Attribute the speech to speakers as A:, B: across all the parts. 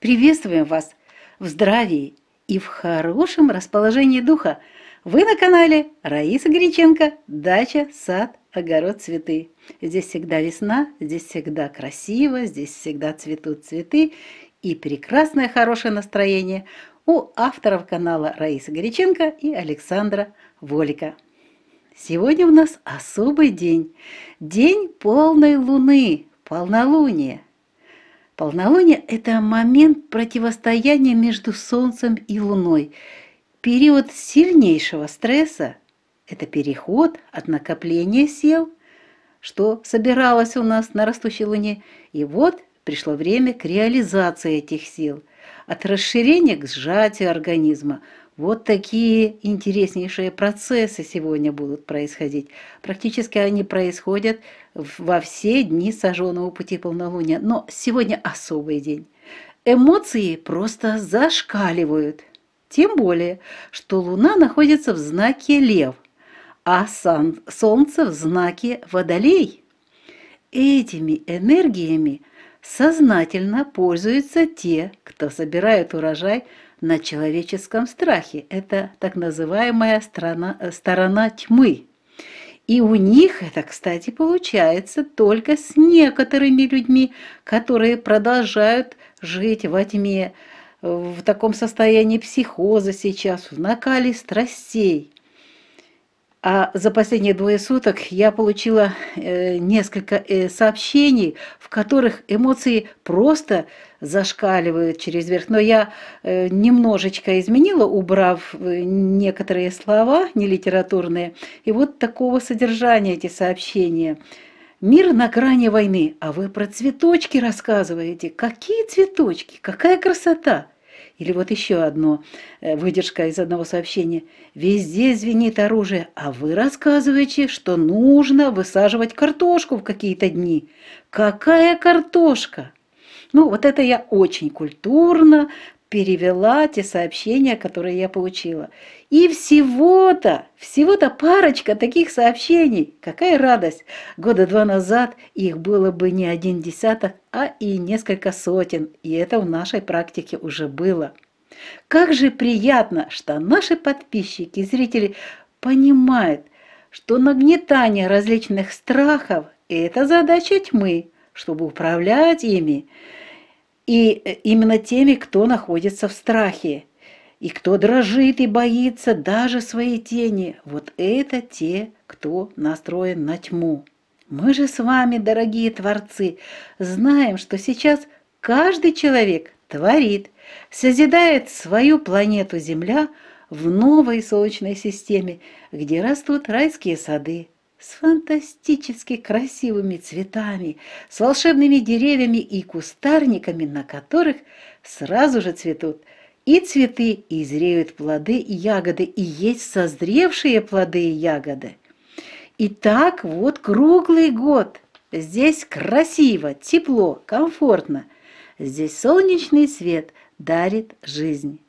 A: Приветствуем вас в здравии и в хорошем расположении духа. Вы на канале Раиса Гриченко, дача, сад, огород, цветы. Здесь всегда весна, здесь всегда красиво, здесь всегда цветут цветы и прекрасное хорошее настроение у авторов канала Раиса Горяченко и Александра Волика. Сегодня у нас особый день. День полной луны, полнолуние. Полнолуние – это момент противостояния между Солнцем и Луной. Период сильнейшего стресса – это переход от накопления сил, что собиралось у нас на растущей Луне, и вот пришло время к реализации этих сил, от расширения к сжатию организма – вот такие интереснейшие процессы сегодня будут происходить. Практически они происходят во все дни сожженного пути полнолуния, но сегодня особый день. Эмоции просто зашкаливают. Тем более, что Луна находится в знаке Лев, а Солнце в знаке Водолей. Этими энергиями сознательно пользуются те, кто собирает урожай – на человеческом страхе. Это так называемая страна, э, сторона тьмы. И у них это, кстати, получается только с некоторыми людьми, которые продолжают жить во тьме, э, в таком состоянии психоза сейчас, в накале страстей. А за последние двое суток я получила э, несколько э, сообщений, в которых эмоции просто зашкаливают через верх. Но я э, немножечко изменила, убрав э, некоторые слова нелитературные. И вот такого содержания эти сообщения. Мир на грани войны, а вы про цветочки рассказываете. Какие цветочки, какая красота! Или вот еще одно э, выдержка из одного сообщения. «Везде звенит оружие, а вы рассказываете, что нужно высаживать картошку в какие-то дни. Какая картошка?» Ну, вот это я очень культурно перевела те сообщения, которые я получила. И всего-то, всего-то парочка таких сообщений. Какая радость! Года два назад их было бы не один десяток, а и несколько сотен. И это в нашей практике уже было. Как же приятно, что наши подписчики и зрители понимают, что нагнетание различных страхов – это задача тьмы, чтобы управлять ими – и э, именно теми, кто находится в страхе, и кто дрожит и боится даже своей тени. Вот это те, кто настроен на тьму. Мы же с вами, дорогие творцы, знаем, что сейчас каждый человек творит, созидает свою планету Земля в новой Солнечной системе, где растут райские сады, с фантастически красивыми цветами, с волшебными деревьями и кустарниками, на которых сразу же цветут и цветы, и зреют плоды и ягоды, и есть созревшие плоды и ягоды. И так вот круглый год. Здесь красиво, тепло, комфортно. Здесь солнечный свет дарит жизнь.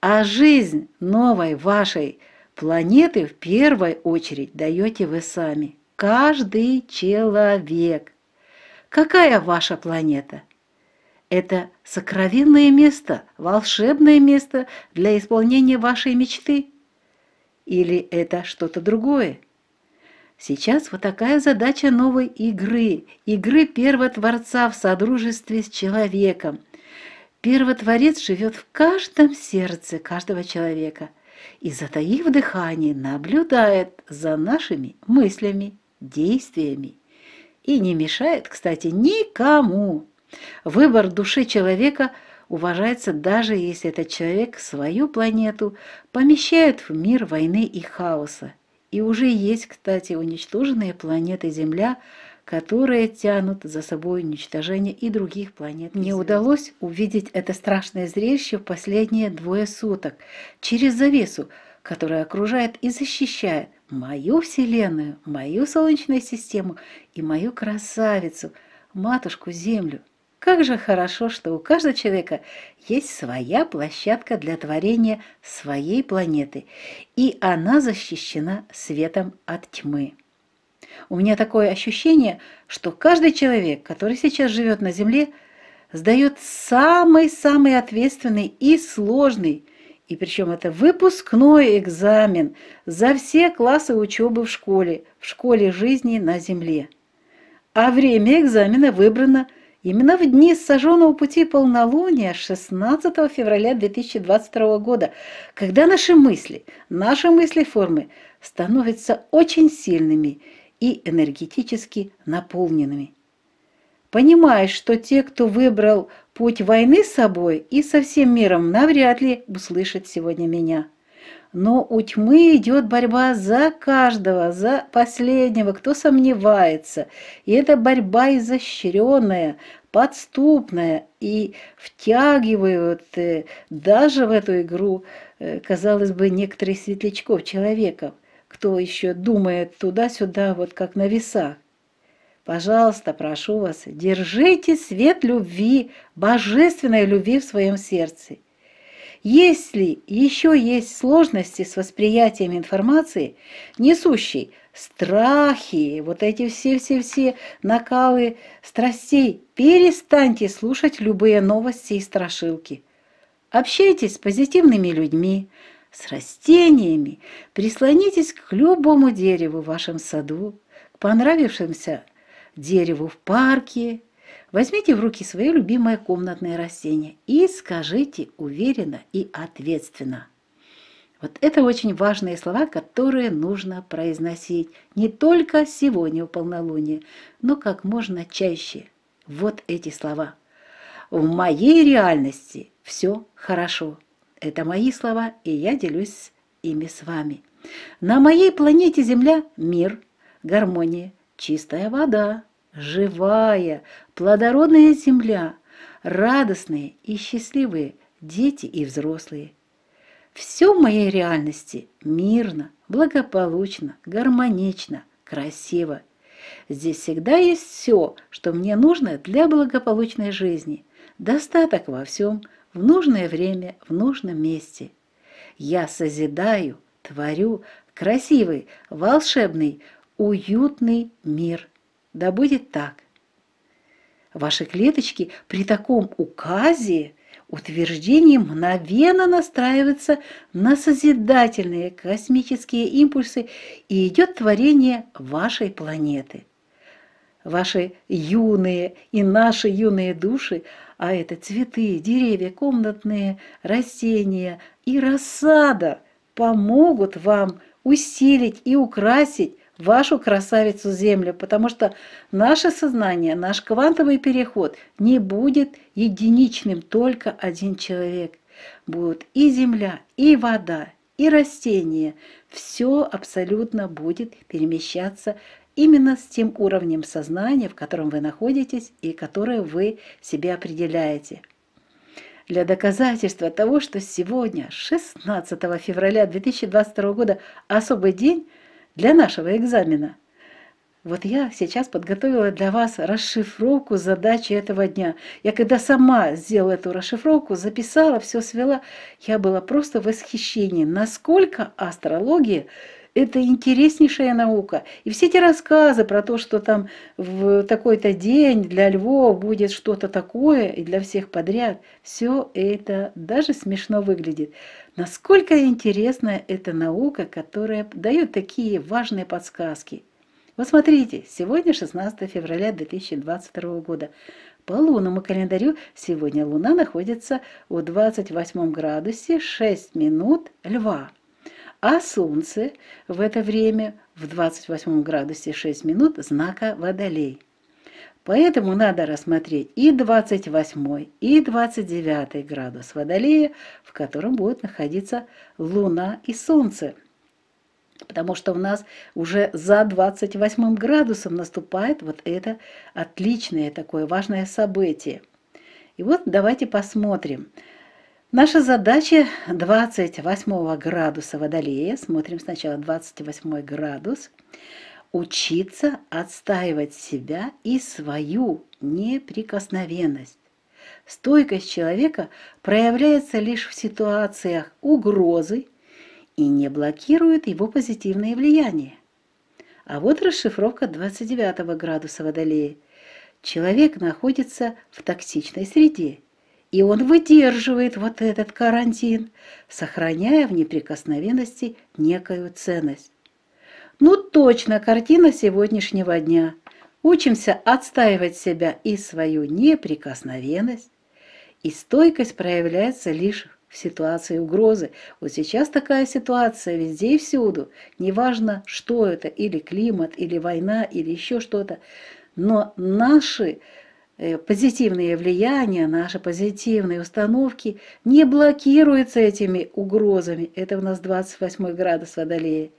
A: А жизнь новой вашей – Планеты в первую очередь даете вы сами, каждый человек. Какая ваша планета? Это сокровенное место, волшебное место для исполнения вашей мечты? Или это что-то другое? Сейчас вот такая задача новой игры, игры первотворца в содружестве с человеком. Первотворец живет в каждом сердце каждого человека – и, затаив дыхание, наблюдает за нашими мыслями, действиями. И не мешает, кстати, никому. Выбор души человека уважается даже если этот человек свою планету помещает в мир войны и хаоса. И уже есть, кстати, уничтоженные планеты Земля – которые тянут за собой уничтожение и других планет. Мне удалось увидеть это страшное зрелище в последние двое суток через завесу, которая окружает и защищает мою Вселенную, мою Солнечную систему и мою красавицу, матушку Землю. Как же хорошо, что у каждого человека есть своя площадка для творения своей планеты, и она защищена светом от тьмы. У меня такое ощущение, что каждый человек, который сейчас живет на Земле, сдает самый-самый ответственный и сложный, и причем это выпускной экзамен за все классы учебы в школе, в школе жизни на Земле. А время экзамена выбрано именно в дни сожженного пути полнолуния 16 февраля 2022 года, когда наши мысли, наши мысли формы становятся очень сильными – и энергетически наполненными. Понимаешь, что те, кто выбрал путь войны с собой и со всем миром, навряд ли услышат сегодня меня. Но у тьмы идет борьба за каждого, за последнего, кто сомневается. И эта борьба изощренная, подступная, и втягивают э, даже в эту игру, э, казалось бы, некоторые светлячков, человеков – кто еще думает туда-сюда, вот как на весах. Пожалуйста, прошу вас, держите свет любви, божественной любви в своем сердце. Если еще есть сложности с восприятием информации, несущей страхи, вот эти все-все-все накалы страстей, перестаньте слушать любые новости и страшилки. Общайтесь с позитивными людьми, с растениями. Прислонитесь к любому дереву в вашем саду, к понравившемуся дереву в парке. Возьмите в руки свое любимое комнатное растение и скажите уверенно и ответственно. Вот это очень важные слова, которые нужно произносить не только сегодня у полнолуния, но как можно чаще. Вот эти слова. В моей реальности все хорошо. Это мои слова, и я делюсь ими с вами. На моей планете Земля мир, гармония, чистая вода, живая, плодородная земля, радостные и счастливые дети и взрослые. Все в моей реальности мирно, благополучно, гармонично, красиво. Здесь всегда есть все, что мне нужно для благополучной жизни. Достаток во всем – в нужное время, в нужном месте. Я созидаю, творю красивый, волшебный, уютный мир. Да будет так. Ваши клеточки при таком указе, утверждении мгновенно настраиваются на созидательные космические импульсы и идет творение вашей планеты. Ваши юные и наши юные души – а это цветы, деревья, комнатные растения и рассада помогут вам усилить и украсить вашу красавицу Землю, потому что наше сознание, наш квантовый переход не будет единичным, только один человек. Будут и земля, и вода, и растения. Все абсолютно будет перемещаться именно с тем уровнем сознания, в котором вы находитесь и которое вы себе определяете. Для доказательства того, что сегодня, 16 февраля 2022 года, особый день для нашего экзамена, вот я сейчас подготовила для вас расшифровку задачи этого дня. Я когда сама сделала эту расшифровку, записала, все свела, я была просто в восхищении, насколько астрология – это интереснейшая наука. И все эти рассказы про то, что там в такой-то день для львов будет что-то такое, и для всех подряд, все это даже смешно выглядит. Насколько интересна эта наука, которая дает такие важные подсказки. Вот смотрите, сегодня 16 февраля 2022 года. По лунному календарю сегодня Луна находится в 28 градусе 6 минут льва а Солнце в это время в 28 градусе 6 минут знака Водолей. Поэтому надо рассмотреть и 28, и 29 градус Водолея, в котором будут находиться Луна и Солнце. Потому что у нас уже за 28 градусом наступает вот это отличное такое важное событие. И вот давайте посмотрим. Наша задача 28 градуса Водолея, смотрим сначала 28 градус, учиться отстаивать себя и свою неприкосновенность. Стойкость человека проявляется лишь в ситуациях угрозы и не блокирует его позитивное влияние. А вот расшифровка 29 градуса Водолея. Человек находится в токсичной среде – и он выдерживает вот этот карантин, сохраняя в неприкосновенности некую ценность. Ну точно, картина сегодняшнего дня. Учимся отстаивать себя и свою неприкосновенность, и стойкость проявляется лишь в ситуации угрозы. Вот сейчас такая ситуация везде и всюду. Неважно, что это, или климат, или война, или еще что-то. Но наши Э, позитивные влияния, наши позитивные установки не блокируются этими угрозами. Это у нас 28 градус Водолея.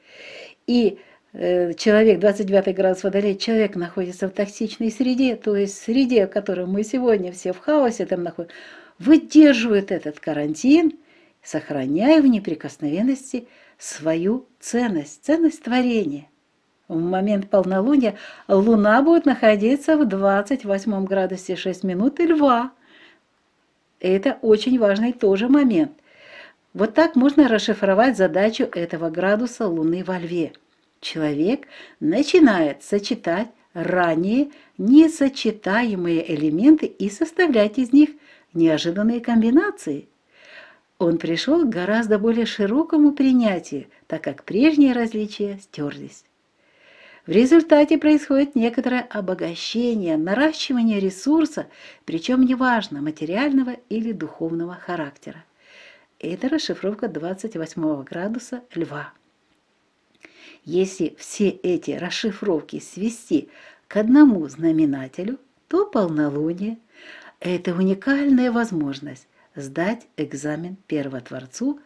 A: И э, человек, 29 градус Водолея, человек находится в токсичной среде, то есть среде, в которой мы сегодня все в хаосе там находимся, выдерживает этот карантин, сохраняя в неприкосновенности свою ценность, ценность творения – в момент полнолуния Луна будет находиться в 28 градусе 6 минут и льва. Это очень важный тоже момент. Вот так можно расшифровать задачу этого градуса Луны во льве. Человек начинает сочетать ранее несочетаемые элементы и составлять из них неожиданные комбинации. Он пришел к гораздо более широкому принятию, так как прежние различия стерлись. В результате происходит некоторое обогащение, наращивание ресурса, причем неважно, материального или духовного характера. Это расшифровка 28 градуса льва. Если все эти расшифровки свести к одному знаменателю, то полнолуние – это уникальная возможность сдать экзамен первотворцу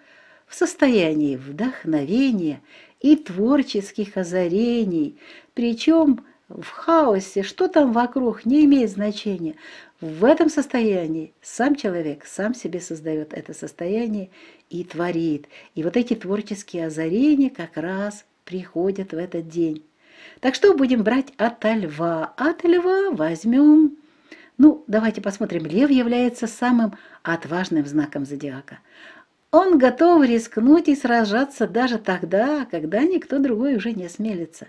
A: в состоянии вдохновения и творческих озарений. Причем в хаосе, что там вокруг, не имеет значения. В этом состоянии сам человек сам себе создает это состояние и творит. И вот эти творческие озарения как раз приходят в этот день. Так что будем брать от льва? От льва возьмем... Ну, давайте посмотрим. Лев является самым отважным знаком зодиака. Он готов рискнуть и сражаться даже тогда, когда никто другой уже не смелится.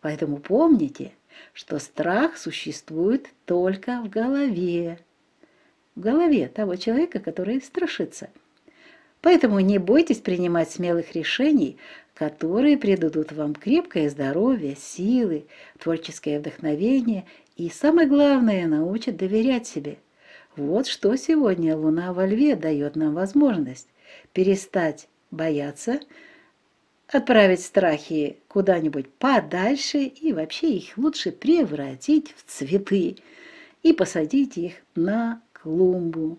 A: Поэтому помните, что страх существует только в голове. В голове того человека, который страшится. Поэтому не бойтесь принимать смелых решений, которые придадут вам крепкое здоровье, силы, творческое вдохновение и, самое главное, научат доверять себе – вот что сегодня Луна во Льве дает нам возможность перестать бояться, отправить страхи куда-нибудь подальше и вообще их лучше превратить в цветы и посадить их на клумбу.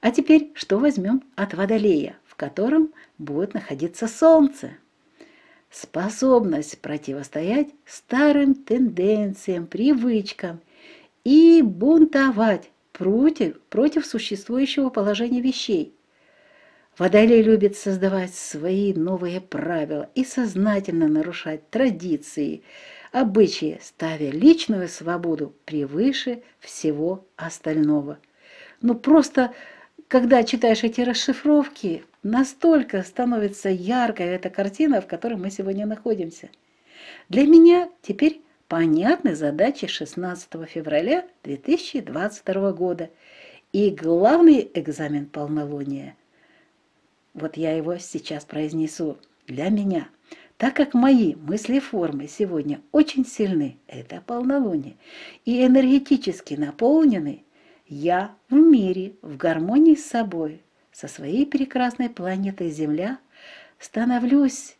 A: А теперь что возьмем от водолея, в котором будет находиться солнце? Способность противостоять старым тенденциям, привычкам и бунтовать против, против существующего положения вещей. Водолей любит создавать свои новые правила и сознательно нарушать традиции, обычаи, ставя личную свободу превыше всего остального. Но ну, просто, когда читаешь эти расшифровки, настолько становится яркой эта картина, в которой мы сегодня находимся. Для меня теперь понятны задачи 16 февраля 2022 года и главный экзамен полнолуния. Вот я его сейчас произнесу для меня. Так как мои мыслеформы сегодня очень сильны, это полнолуние, и энергетически наполнены, я в мире, в гармонии с собой, со своей прекрасной планетой Земля, становлюсь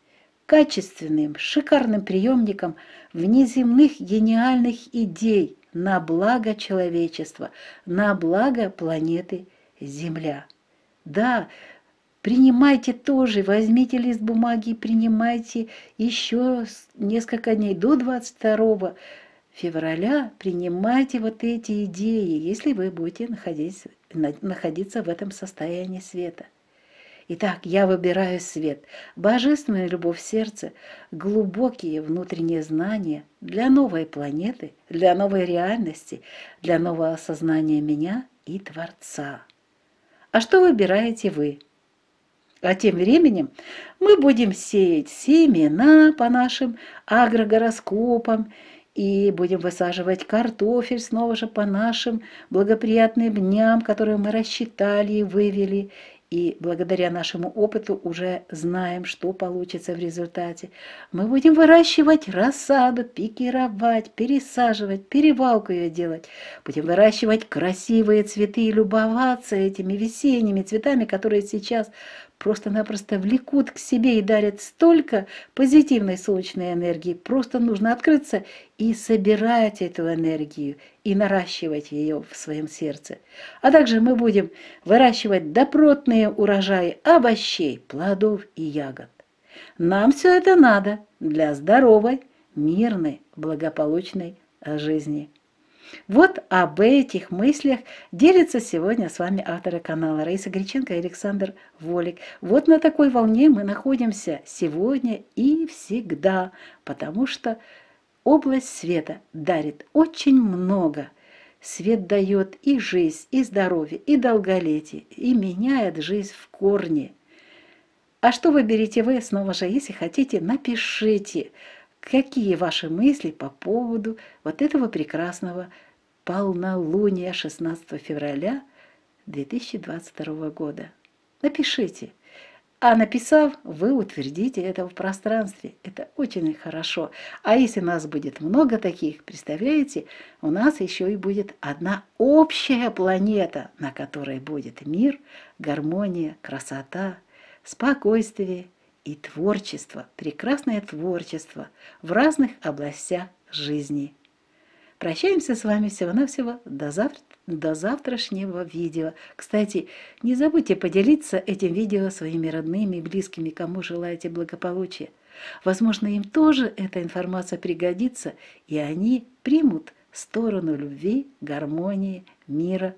A: качественным, шикарным приемником внеземных гениальных идей на благо человечества, на благо планеты Земля. Да, принимайте тоже, возьмите лист бумаги, принимайте еще несколько дней до 22 февраля, принимайте вот эти идеи, если вы будете находиться, находиться в этом состоянии света. Итак, я выбираю свет, божественную любовь сердца, глубокие внутренние знания для новой планеты, для новой реальности, для нового осознания меня и Творца. А что выбираете вы? А тем временем мы будем сеять семена по нашим агрогороскопам и будем высаживать картофель снова же по нашим благоприятным дням, которые мы рассчитали и вывели, и благодаря нашему опыту уже знаем, что получится в результате. Мы будем выращивать рассаду, пикировать, пересаживать, перевалку ее делать. Будем выращивать красивые цветы и любоваться этими весенними цветами, которые сейчас просто-напросто влекут к себе и дарят столько позитивной солнечной энергии. Просто нужно открыться и собирать эту энергию, и наращивать ее в своем сердце. А также мы будем выращивать добротные урожаи овощей, плодов и ягод. Нам все это надо для здоровой, мирной, благополучной жизни. Вот об этих мыслях делятся сегодня с вами авторы канала Раиса Гриченко и Александр Волик. Вот на такой волне мы находимся сегодня и всегда, потому что область света дарит очень много – Свет дает и жизнь, и здоровье, и долголетие, и меняет жизнь в корне. А что выберете вы, снова же, если хотите, напишите. Какие ваши мысли по поводу вот этого прекрасного полнолуния 16 февраля 2022 года? Напишите. А написав, вы утвердите это в пространстве. Это очень хорошо. А если нас будет много таких, представляете, у нас еще и будет одна общая планета, на которой будет мир, гармония, красота, спокойствие и творчество, прекрасное творчество в разных областях жизни. Прощаемся с вами всего-навсего до, завтра, до завтрашнего видео. Кстати, не забудьте поделиться этим видео своими родными и близкими, кому желаете благополучия. Возможно, им тоже эта информация пригодится, и они примут сторону любви, гармонии, мира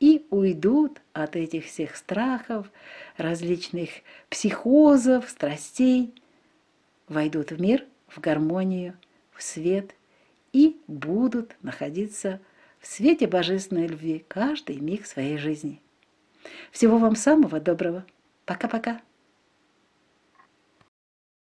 A: и уйдут от этих всех страхов, различных психозов, страстей, войдут в мир, в гармонию, в свет и будут находиться в свете божественной любви каждый миг своей жизни. Всего вам самого доброго. Пока-пока.